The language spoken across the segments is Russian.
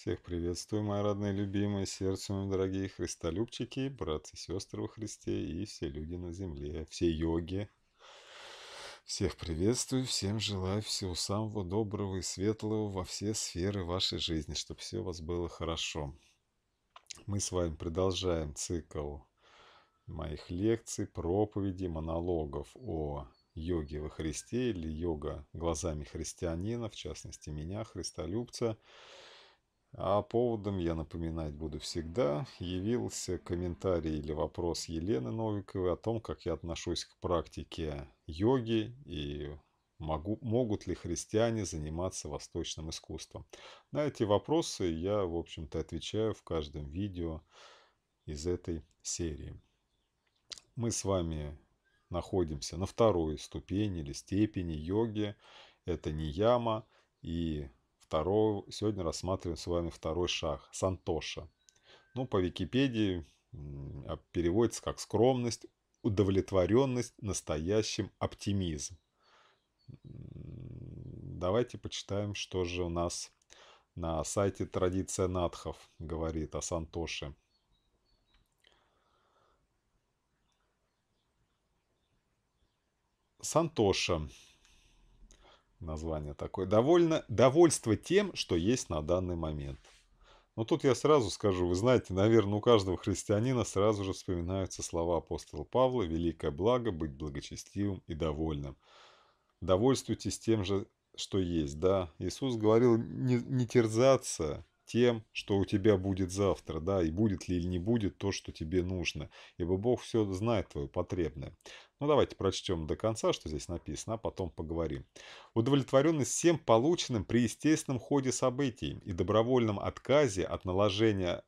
Всех приветствую, мои родные, любимые, сердцем дорогие христолюбчики, братцы и сестры во Христе и все люди на земле, все йоги. Всех приветствую, всем желаю всего самого доброго и светлого во все сферы вашей жизни, чтобы все у вас было хорошо. Мы с вами продолжаем цикл моих лекций, проповедей, монологов о йоге во Христе или йога глазами христианина, в частности меня, христолюбца а поводом, я напоминать буду всегда, явился комментарий или вопрос Елены Новиковой о том, как я отношусь к практике йоги и могу, могут ли христиане заниматься восточным искусством. На эти вопросы я, в общем-то, отвечаю в каждом видео из этой серии. Мы с вами находимся на второй ступени или степени йоги. Это не яма и второго, сегодня рассматриваем с вами второй шаг – Сантоша. Ну, по Википедии а, переводится как скромность, удовлетворенность, настоящим оптимизм. Давайте почитаем, что же у нас на сайте «Традиция надхов» говорит о Сантоше. Сантоша название такое. Довольно, довольство тем, что есть на данный момент. Но тут я сразу скажу, вы знаете, наверное, у каждого христианина сразу же вспоминаются слова апостола Павла «Великое благо – быть благочестивым и довольным». Довольствуйтесь тем же, что есть, да. Иисус говорил не, не терзаться тем, что у тебя будет завтра, да, и будет ли или не будет то, что тебе нужно, ибо Бог все знает твое потребное. Ну, давайте прочтем до конца, что здесь написано, а потом поговорим. Удовлетворенность всем полученным при естественном ходе событий и добровольном отказе от наложения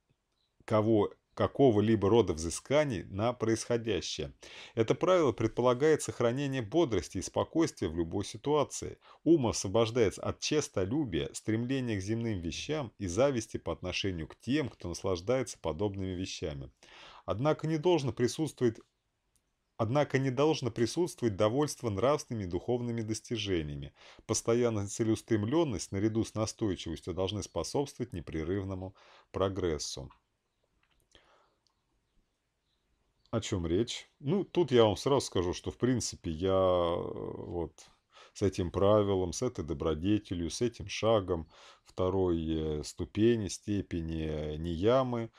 кого какого-либо рода взысканий на происходящее. Это правило предполагает сохранение бодрости и спокойствия в любой ситуации. Ум освобождается от честолюбия, стремления к земным вещам и зависти по отношению к тем, кто наслаждается подобными вещами. Однако не должно присутствовать Однако не должно присутствовать довольство нравственными и духовными достижениями. Постоянная целеустремленность наряду с настойчивостью должны способствовать непрерывному прогрессу. О чем речь? Ну, тут я вам сразу скажу, что в принципе я э, вот с этим правилом, с этой добродетелью, с этим шагом второй э, ступени, степени э, неямы,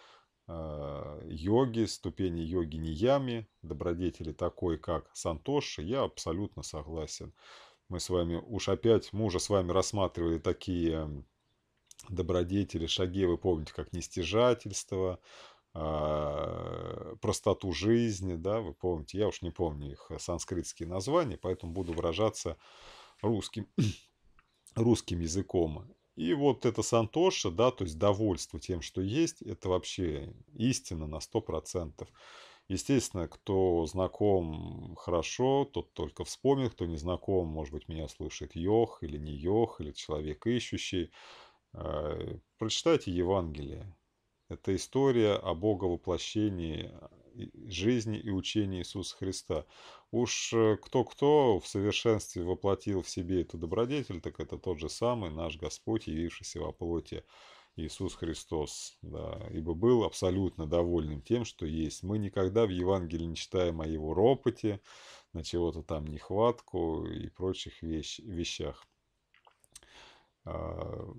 а, йоги, ступени йоги ниями, добродетели такой, как Сантоши, я абсолютно согласен. Мы с вами уж опять, мы уже с вами рассматривали такие добродетели, шаги, вы помните, как нестяжательство, а, простоту жизни, да, вы помните, я уж не помню их санскритские названия, поэтому буду выражаться русским, русским языком. И вот это сантоша, да, то есть довольство тем, что есть, это вообще истина на 100%. Естественно, кто знаком хорошо, тот только вспомнит, кто не знаком, может быть, меня слушает Йох или не Йох, или человек ищущий. Э, прочитайте Евангелие. Это история о Боговоплощении э, жизни и учении Иисуса Христа. Уж э, кто-кто в совершенстве воплотил в себе эту добродетель, так это тот же самый наш Господь, явившийся во плоти Иисус Христос. Да, ибо был абсолютно довольным тем, что есть. Мы никогда в Евангелии не читаем о его ропоте, на чего-то там нехватку и прочих вещ вещах. А,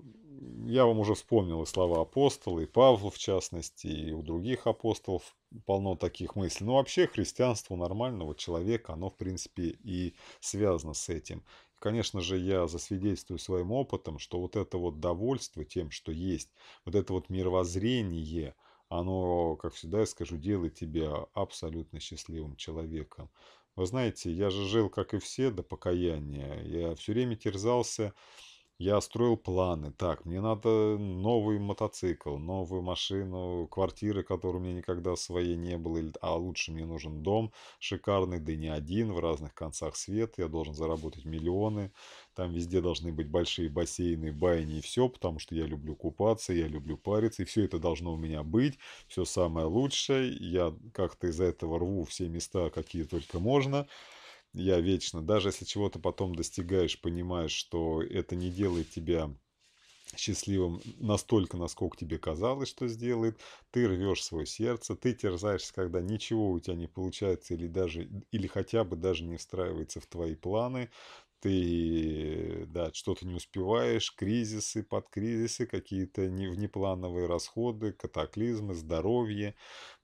я вам уже вспомнил и слова апостола, и Павла в частности, и у других апостолов полно таких мыслей. Но вообще христианство нормального человека, оно в принципе и связано с этим. конечно же, я засвидетельствую своим опытом, что вот это вот довольство тем, что есть, вот это вот мировоззрение, оно, как всегда я скажу, делает тебя абсолютно счастливым человеком. Вы знаете, я же жил, как и все, до покаяния. Я все время терзался я строил планы. Так, мне надо новый мотоцикл, новую машину, квартиры, которой у меня никогда своей не было. А лучше мне нужен дом шикарный, да не один, в разных концах света. Я должен заработать миллионы. Там везде должны быть большие бассейны, байни и все, потому что я люблю купаться, я люблю париться. И все это должно у меня быть. Все самое лучшее. Я как-то из-за этого рву все места, какие только можно я вечно. Даже если чего-то потом достигаешь, понимаешь, что это не делает тебя счастливым настолько, насколько тебе казалось, что сделает. Ты рвешь свое сердце, ты терзаешься, когда ничего у тебя не получается или даже или хотя бы даже не встраивается в твои планы ты э, да, что-то не успеваешь, кризисы, под кризисы какие-то не, внеплановые расходы, катаклизмы, здоровье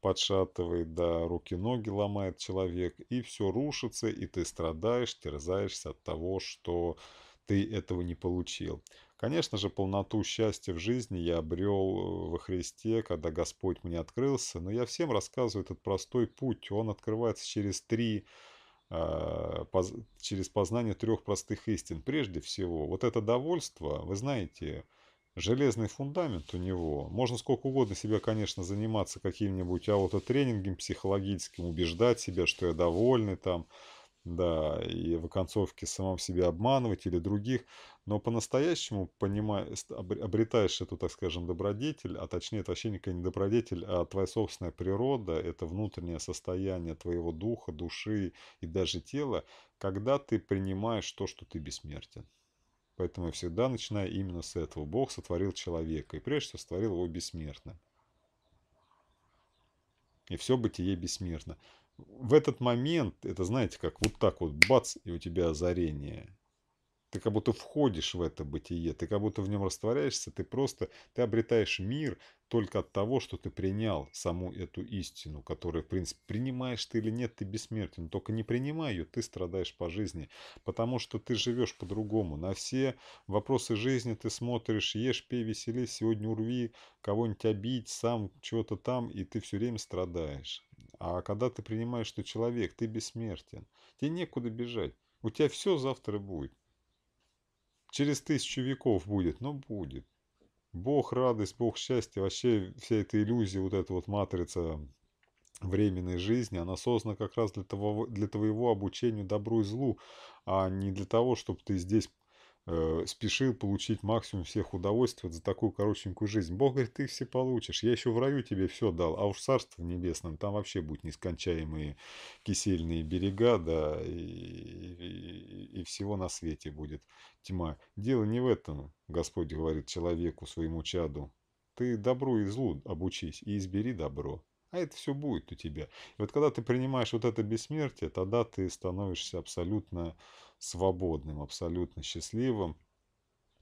подшатывает, да, руки-ноги ломает человек, и все рушится, и ты страдаешь, терзаешься от того, что ты этого не получил. Конечно же, полноту счастья в жизни я обрел э, во Христе, когда Господь мне открылся, но я всем рассказываю этот простой путь. Он открывается через три а, через познание трех простых истин. Прежде всего, вот это довольство, вы знаете, железный фундамент у него. Можно сколько угодно себя, конечно, заниматься каким-нибудь аутотренингом психологическим, убеждать себя, что я довольный там, да, и в оконцовке самом себе обманывать или других. Но по-настоящему понимаешь, обретаешь эту, так скажем, добродетель, а точнее, это вообще никакая не добродетель, а твоя собственная природа, это внутреннее состояние твоего духа, души и даже тела, когда ты принимаешь то, что ты бессмертен. Поэтому я всегда начинаю именно с этого. Бог сотворил человека, и прежде всего сотворил его бессмертным. И все бытие бессмертно. В этот момент, это знаете, как вот так вот бац, и у тебя озарение – ты как будто входишь в это бытие, ты как будто в нем растворяешься, ты просто, ты обретаешь мир только от того, что ты принял саму эту истину, которую, в принципе, принимаешь ты или нет, ты бессмертен. Только не принимай ее, ты страдаешь по жизни, потому что ты живешь по-другому. На все вопросы жизни ты смотришь, ешь, пей, веселись, сегодня урви, кого-нибудь обидь, сам чего-то там, и ты все время страдаешь. А когда ты принимаешь, что человек, ты бессмертен, тебе некуда бежать. У тебя все завтра будет. Через тысячу веков будет, но ну, будет. Бог радость, Бог счастье, вообще вся эта иллюзия, вот эта вот матрица временной жизни, она создана как раз для, того, для твоего обучения добру и злу, а не для того, чтобы ты здесь э, спешил получить максимум всех удовольствий вот за такую коротенькую жизнь. Бог говорит, ты все получишь. Я еще в раю тебе все дал, а уж царство небесное, там вообще будут нескончаемые кисельные берега, да, и, и, и всего на свете будет тьма. Дело не в этом, Господь говорит человеку, своему чаду. Ты добру и злу обучись и избери добро. А это все будет у тебя. И вот когда ты принимаешь вот это бессмертие, тогда ты становишься абсолютно свободным, абсолютно счастливым,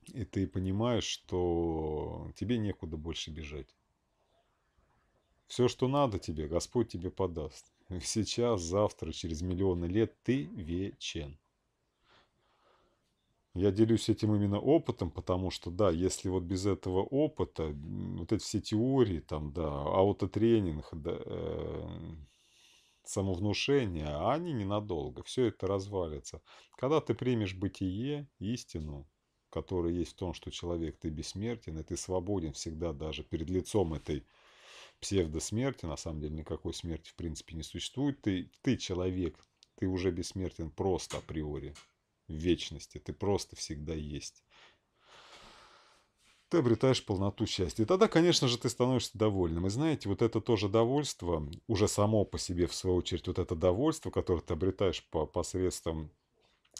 и ты понимаешь, что тебе некуда больше бежать. Все, что надо тебе, Господь тебе подаст. Сейчас, завтра, через миллионы лет ты вечен. Я делюсь этим именно опытом, потому что, да, если вот без этого опыта, вот эти все теории, там, да, аутотренинг, да, э, самовнушения, а они ненадолго, все это развалится. Когда ты примешь бытие, истину, которая есть в том, что человек, ты бессмертен, и ты свободен всегда даже перед лицом этой псевдосмерти, на самом деле никакой смерти в принципе не существует, ты, ты человек, ты уже бессмертен просто априори, в вечности, ты просто всегда есть ты обретаешь полноту счастья. И тогда, конечно же, ты становишься довольным. И знаете, вот это тоже довольство, уже само по себе, в свою очередь, вот это довольство, которое ты обретаешь по посредством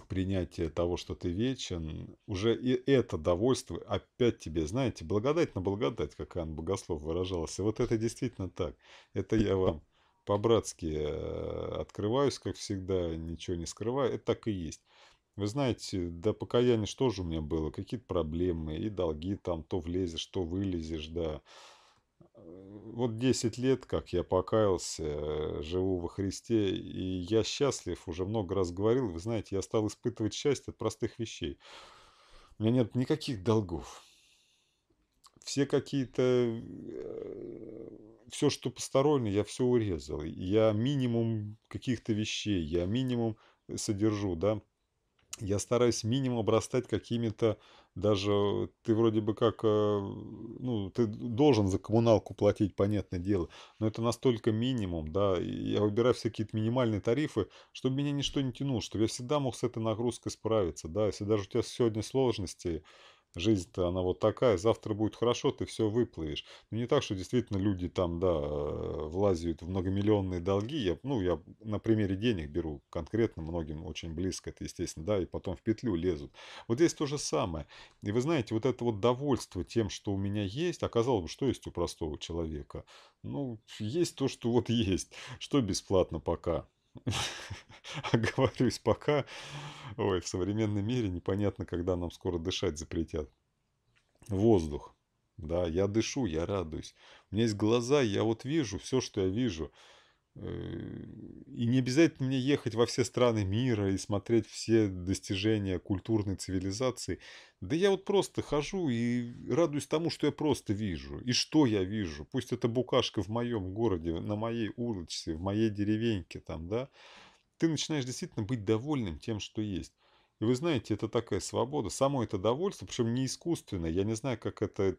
принятия того, что ты вечен, уже и это довольство опять тебе, знаете, благодать на благодать, как Анна Богослов выражалась. И вот это действительно так. Это я вам по-братски э, открываюсь, как всегда, ничего не скрываю. Это так и есть. Вы знаете, до покаяния что же у меня было? Какие-то проблемы и долги там, то влезешь, то вылезешь, да. Вот 10 лет, как я покаялся, э, живу во Христе, и я счастлив, уже много раз говорил, вы знаете, я стал испытывать счастье от простых вещей. У меня нет никаких долгов. Все какие-то... Э, все, что постороннее, я все урезал. Я минимум каких-то вещей, я минимум содержу, да, я стараюсь минимум обрастать какими-то даже ты вроде бы как, э, ну, ты должен за коммуналку платить, понятное дело, но это настолько минимум, да, я выбираю все какие-то минимальные тарифы, чтобы меня ничто не тянуло, чтобы я всегда мог с этой нагрузкой справиться, да, если даже у тебя сегодня сложности, жизнь-то она вот такая, завтра будет хорошо, ты все выплывешь. Но ну, не так, что действительно люди там, да, э, влазят в многомиллионные долги. Я, ну, я на примере денег беру конкретно, многим очень близко это, естественно, да, и потом в петлю лезут. Вот здесь то же самое. И вы знаете, вот это вот довольство тем, что у меня есть, оказалось а бы, что есть у простого человека? Ну, есть то, что вот есть, что бесплатно пока. оговорюсь, пока ой, в современном мире непонятно, когда нам скоро дышать запретят. Воздух. Да, я дышу, я радуюсь. У меня есть глаза, я вот вижу все, что я вижу. Э, и не обязательно мне ехать во все страны мира и смотреть все достижения культурной цивилизации. Да я вот просто хожу и радуюсь тому, что я просто вижу. И что я вижу? Пусть это букашка в моем городе, на моей улочке, в моей деревеньке там, да. Ты начинаешь действительно быть довольным тем, что есть. И вы знаете, это такая свобода. Само это довольство, причем не искусственное. Я не знаю, как это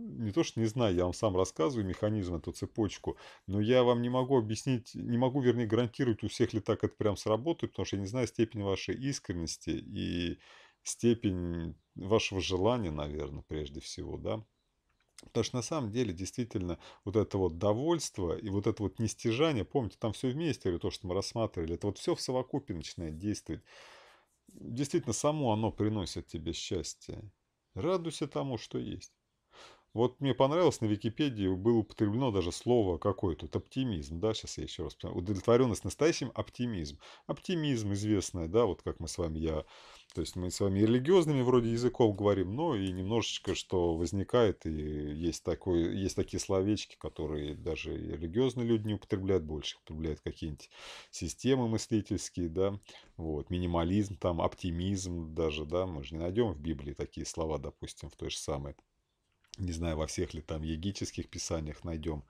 не то что не знаю, я вам сам рассказываю механизм, эту цепочку, но я вам не могу объяснить, не могу, вернее, гарантировать у всех ли так это прям сработает, потому что я не знаю степень вашей искренности и степень вашего желания, наверное, прежде всего, да. Потому что на самом деле действительно вот это вот довольство и вот это вот нестяжание, помните, там все вместе, или то, что мы рассматривали, это вот все в совокупе начинает действовать. Действительно, само оно приносит тебе счастье. Радуйся тому, что есть. Вот мне понравилось, на Википедии было употреблено даже слово какое-то, вот оптимизм, да, сейчас я еще раз понимаю, удовлетворенность настоящим, оптимизм. Оптимизм известное, да, вот как мы с вами, я, то есть мы с вами религиозными вроде языков говорим, но и немножечко, что возникает, и есть, такое, есть такие словечки, которые даже религиозные люди не употребляют больше, употребляют какие-нибудь системы мыслительские, да, вот, минимализм, там, оптимизм даже, да, мы же не найдем в Библии такие слова, допустим, в той же самой не знаю, во всех ли там егических писаниях найдем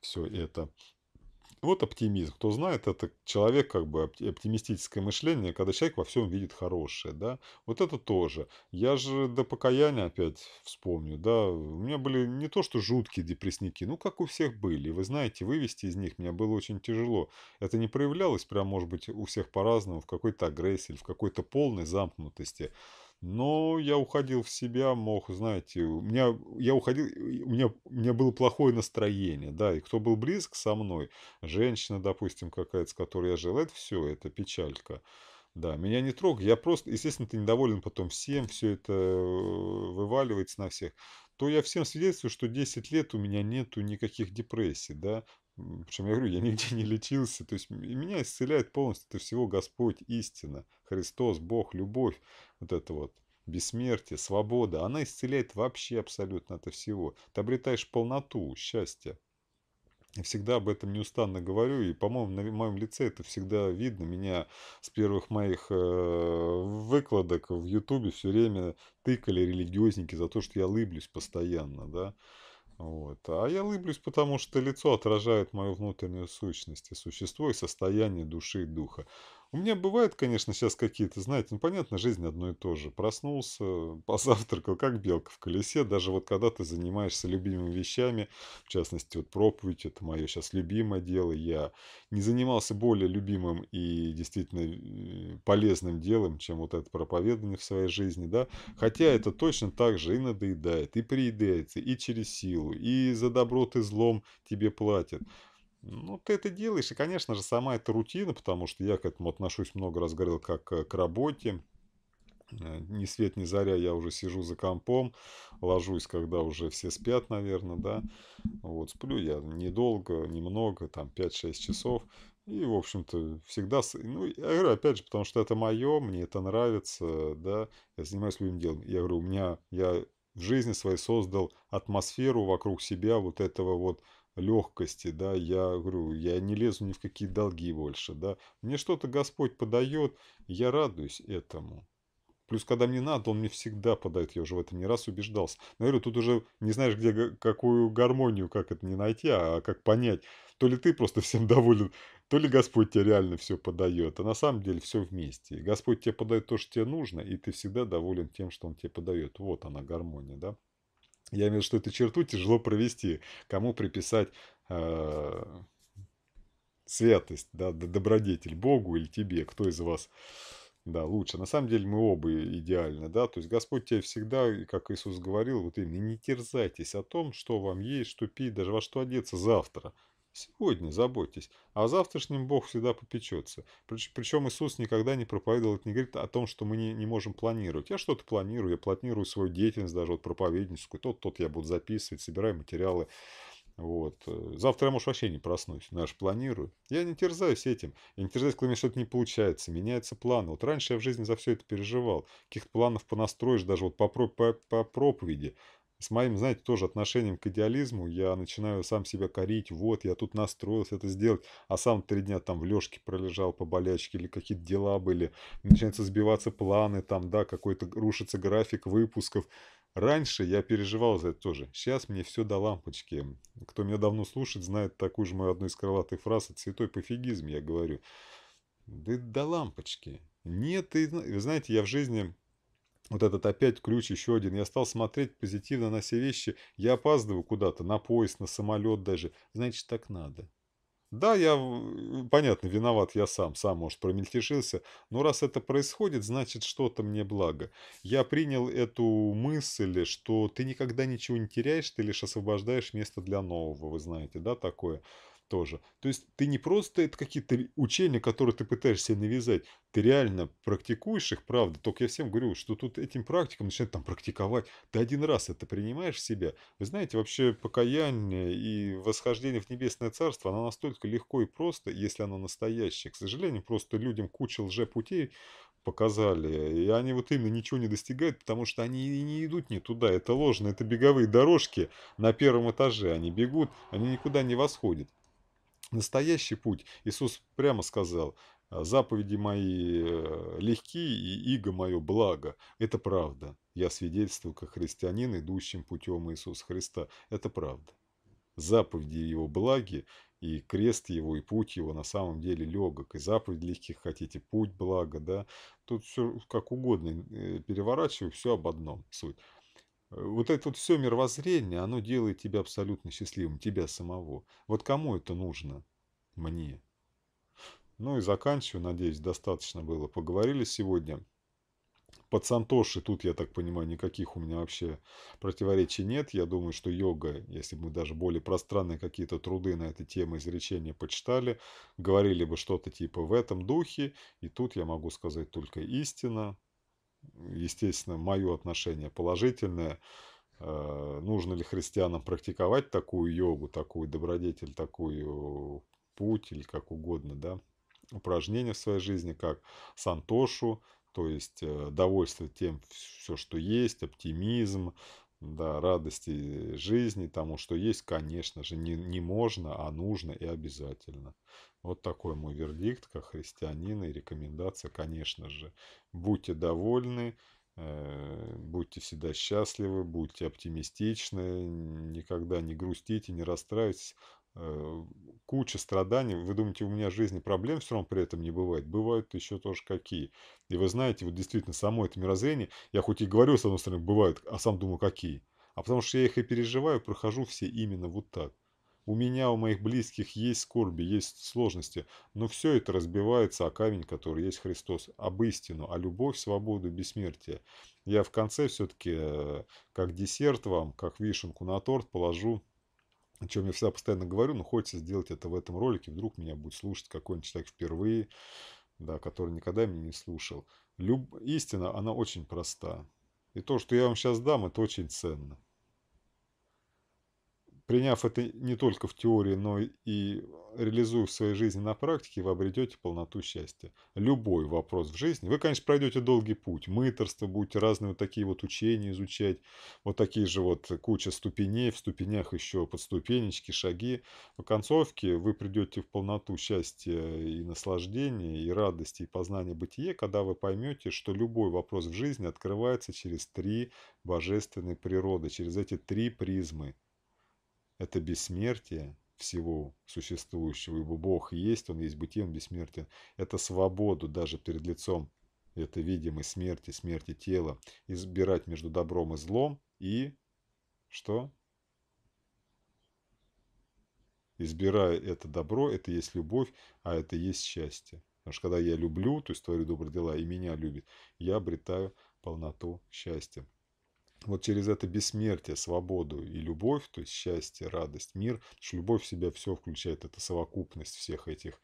все это. Вот оптимизм. Кто знает, это человек, как бы оптимистическое мышление, когда человек во всем видит хорошее, да. Вот это тоже. Я же до покаяния опять вспомню, да. У меня были не то что жуткие депрессники, ну как у всех были. Вы знаете, вывести из них меня было очень тяжело. Это не проявлялось прям, может быть, у всех по-разному, в какой-то агрессии, в какой-то полной замкнутости. Но я уходил в себя, мог, знаете, у меня, я уходил, у меня, у меня было плохое настроение, да, и кто был близко со мной, женщина, допустим, какая-то, с которой я жил, это все, это печалька. Да, меня не трогай. Я просто, естественно, ты недоволен потом всем, все это э, вываливается на всех то я всем свидетельствую, что 10 лет у меня нету никаких депрессий, да. Причем я говорю, я нигде не лечился. То есть меня исцеляет полностью это всего Господь, истина, Христос, Бог, любовь. Вот это вот бессмертие, свобода. Она исцеляет вообще абсолютно это всего. Ты обретаешь полноту, счастье. Я всегда об этом неустанно говорю, и, по-моему, на моем лице это всегда видно. Меня с первых моих э, выкладок в Ютубе все время тыкали религиозники за то, что я лыблюсь постоянно, да. Вот. А я лыблюсь, потому что лицо отражает мою внутреннюю сущность, и существо и состояние души и духа. У меня бывают, конечно, сейчас какие-то, знаете, ну, понятно, жизнь одно и то же. Проснулся, позавтракал, как белка в колесе. Даже вот когда ты занимаешься любимыми вещами, в частности, вот проповедь, это мое сейчас любимое дело. Я не занимался более любимым и действительно э, полезным делом, чем вот это проповедование в своей жизни, да. Хотя это точно так же и надоедает, и приедается, и через силу, и за добро ты злом тебе платят. Ну, ты это делаешь, и, конечно же, сама эта рутина, потому что я к этому отношусь, много раз говорил, как э, к работе. Э, ни свет, ни заря, я уже сижу за компом, ложусь, когда уже все спят, наверное, да. Вот, сплю я недолго, немного, там 5-6 часов. И, в общем-то, всегда... Ну, я говорю, опять же, потому что это мое, мне это нравится, да, я занимаюсь любым делом. Я говорю, у меня... Я в жизни своей создал атмосферу вокруг себя вот этого вот легкости, да, я говорю, я не лезу ни в какие долги больше, да, мне что-то Господь подает, я радуюсь этому. Плюс, когда мне надо, он мне всегда подает, я уже в этом не раз убеждался. Наверное, тут уже не знаешь, где какую гармонию, как это не найти, а, а как понять. То ли ты просто всем доволен, то ли Господь тебе реально все подает, а на самом деле все вместе. Господь тебе подает то, что тебе нужно, и ты всегда доволен тем, что Он тебе подает. Вот она гармония, да? Я имею в виду, что эту черту тяжело провести. Кому приписать э, святость, да, добродетель, Богу или тебе, кто из вас да, лучше. На самом деле мы оба идеальны, да, то есть Господь тебе всегда, как Иисус говорил, вот именно не терзайтесь о том, что вам есть, что пить, даже во что одеться завтра. Сегодня заботьтесь, а о завтрашнем Бог всегда попечется. Причем Иисус никогда не проповедовал, не говорит о том, что мы не, не можем планировать. Я что-то планирую, я планирую свою деятельность, даже вот проповедническую. Тот, тот я буду записывать, собираю материалы. Вот. Э, завтра я, может, вообще не проснусь, но я же планирую. Я не терзаюсь этим. Я не терзаюсь, когда мне что-то не получается. Меняются планы. Вот раньше я в жизни за все это переживал. Каких-то планов понастроишь даже вот по, по, по проповеди. С моим, знаете, тоже отношением к идеализму я начинаю сам себя корить, вот, я тут настроился это сделать, а сам три дня там в лёжке пролежал по болячке или какие-то дела были, начинаются сбиваться планы, там, да, какой-то рушится график выпусков. Раньше я переживал за это тоже. Сейчас мне все до лампочки. Кто меня давно слушает, знает такую же мою одну из крылатых фраз. Это пофигизм, я говорю. Да до лампочки. Нет, ты, знаете, я в жизни вот этот опять ключ, еще один. Я стал смотреть позитивно на все вещи. Я опаздываю куда-то, на поезд, на самолет даже. Значит, так надо. Да, я, э, понятно, виноват я сам, сам, может, промельтешился, но раз это происходит, значит, что-то мне благо. Я принял эту мысль, что ты никогда ничего не теряешь, ты лишь освобождаешь место для нового, вы знаете, да, такое тоже. То есть ты не просто это какие-то учения, которые ты пытаешься навязать, ты реально практикуешь их, правда. Только я всем говорю, что тут этим практикам начинают там практиковать. Ты один раз это принимаешь в себя. Вы знаете, вообще покаяние и восхождение в небесное царство, оно настолько легко и просто, если оно настоящее. К сожалению, просто людям куча лжепутей показали. И они вот именно ничего не достигают, потому что они и не идут не туда. Это ложно, это беговые дорожки на первом этаже. Они бегут, они никуда не восходят настоящий путь, Иисус прямо сказал, «А, заповеди мои э, легки и иго мое благо. Это правда. Я свидетельствую как христианин, идущим путем Иисуса Христа. Это правда. Заповеди его благи, и крест его, и путь его на самом деле легок. И заповедь легких хотите, путь благо да. Тут все как угодно э, переворачиваю, все об одном суть. Вот это вот все мировоззрение, оно делает тебя абсолютно счастливым, тебя самого. Вот кому это нужно? Мне. Ну и заканчиваю, надеюсь, достаточно было. Поговорили сегодня. Под Сантоши тут, я так понимаю, никаких у меня вообще противоречий нет. Я думаю, что йога, если бы мы даже более пространные какие-то труды на этой теме изречения почитали, говорили бы что-то типа в этом духе, и тут я могу сказать только истина, естественно, мое отношение положительное. Э, нужно ли христианам практиковать такую йогу, такую добродетель, такую путь или как угодно, да, упражнения в своей жизни, как сантошу, то есть э, довольство тем, все, что есть, оптимизм, да, радости э, жизни, тому, что есть, конечно же, не, не можно, а нужно и обязательно. Вот такой мой вердикт, как христианина и рекомендация, конечно же. Будьте довольны, э, будьте всегда счастливы, будьте оптимистичны, никогда не грустите, не расстраивайтесь, Э, куча страданий. Вы думаете, у меня в жизни проблем все равно при этом не бывает? Бывают еще тоже какие. И вы знаете, вот действительно, само это мирозрение, я хоть и говорю, с одной стороны, бывают, а сам думаю, какие. А потому что я их и переживаю, прохожу все именно вот так. У меня, у моих близких есть скорби, есть сложности, но все это разбивается о камень, который есть Христос, об истину, о любовь, свободу, бессмертие. Я в конце все-таки, э, как десерт вам, как вишенку на торт положу о чем я всегда постоянно говорю, но хочется сделать это в этом ролике, вдруг меня будет слушать какой-нибудь человек впервые, да, который никогда меня не слушал. Люб... Истина, она очень проста. И то, что я вам сейчас дам, это очень ценно. Приняв это не только в теории, но и реализуя в своей жизни на практике, вы обретете полноту счастья. Любой вопрос в жизни. Вы, конечно, пройдете долгий путь. Мыторство, будете разные вот такие вот учения изучать. Вот такие же вот куча ступеней. В ступенях еще подступенечки, шаги. В концовке вы придете в полноту счастья и наслаждения, и радости, и познания бытия, когда вы поймете, что любой вопрос в жизни открывается через три божественные природы, через эти три призмы это бессмертие всего существующего, ибо Бог есть, Он есть бытием бессмертен. Это свободу даже перед лицом это видимой смерти, смерти тела, избирать между добром и злом и что? Избирая это добро, это есть любовь, а это есть счастье. Потому что когда я люблю, то есть творю добрые дела, и меня любит, я обретаю полноту счастья вот через это бессмертие, свободу и любовь, то есть счастье, радость, мир, потому что любовь в себя все включает, это совокупность всех этих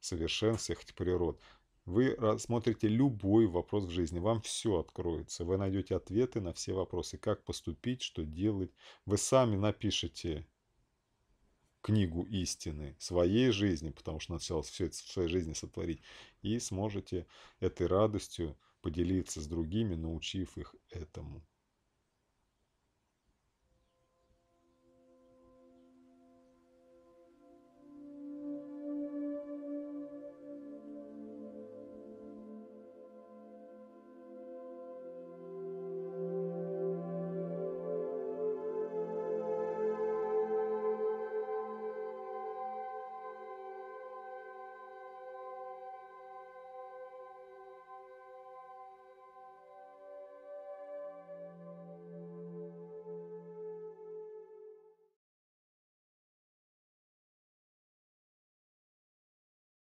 совершенств, всех этих природ. Вы рассмотрите любой вопрос в жизни, вам все откроется. Вы найдете ответы на все вопросы, как поступить, что делать. Вы сами напишите книгу истины своей жизни, потому что началось все это в своей жизни сотворить, и сможете этой радостью поделиться с другими, научив их этому.